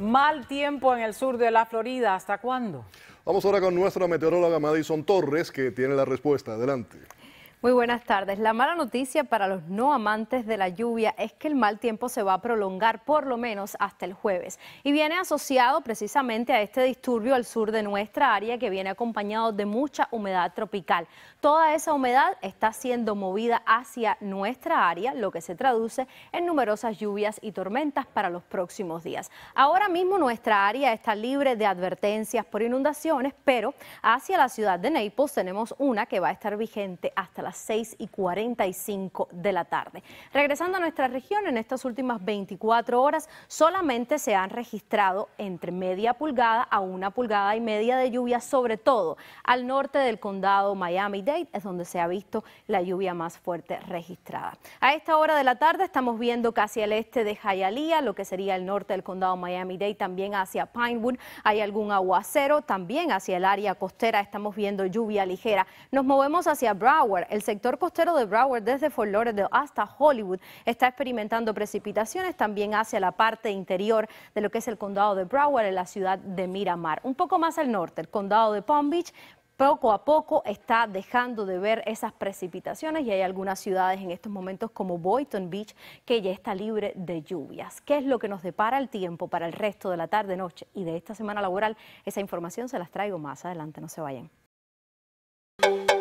Mal tiempo en el sur de la Florida. ¿Hasta cuándo? Vamos ahora con nuestra meteoróloga Madison Torres, que tiene la respuesta. Adelante. Muy buenas tardes. La mala noticia para los no amantes de la lluvia es que el mal tiempo se va a prolongar por lo menos hasta el jueves y viene asociado precisamente a este disturbio al sur de nuestra área que viene acompañado de mucha humedad tropical. Toda esa humedad está siendo movida hacia nuestra área, lo que se traduce en numerosas lluvias y tormentas para los próximos días. Ahora mismo nuestra área está libre de advertencias por inundaciones, pero hacia la ciudad de Naples tenemos una que va a estar vigente hasta la 6 y 45 de la tarde. Regresando a nuestra región, en estas últimas 24 horas solamente se han registrado entre media pulgada a una pulgada y media de lluvia, sobre todo al norte del condado Miami-Dade, es donde se ha visto la lluvia más fuerte registrada. A esta hora de la tarde estamos viendo casi al este de Hialeah, lo que sería el norte del condado Miami-Dade, también hacia Pinewood. Hay algún aguacero, también hacia el área costera estamos viendo lluvia ligera. Nos movemos hacia Broward, el el sector costero de Broward desde Fort Lauderdale hasta Hollywood está experimentando precipitaciones también hacia la parte interior de lo que es el condado de Broward en la ciudad de Miramar. Un poco más al norte, el condado de Palm Beach poco a poco está dejando de ver esas precipitaciones y hay algunas ciudades en estos momentos como Boynton Beach que ya está libre de lluvias. ¿Qué es lo que nos depara el tiempo para el resto de la tarde, noche y de esta semana laboral? Esa información se las traigo más adelante, no se vayan.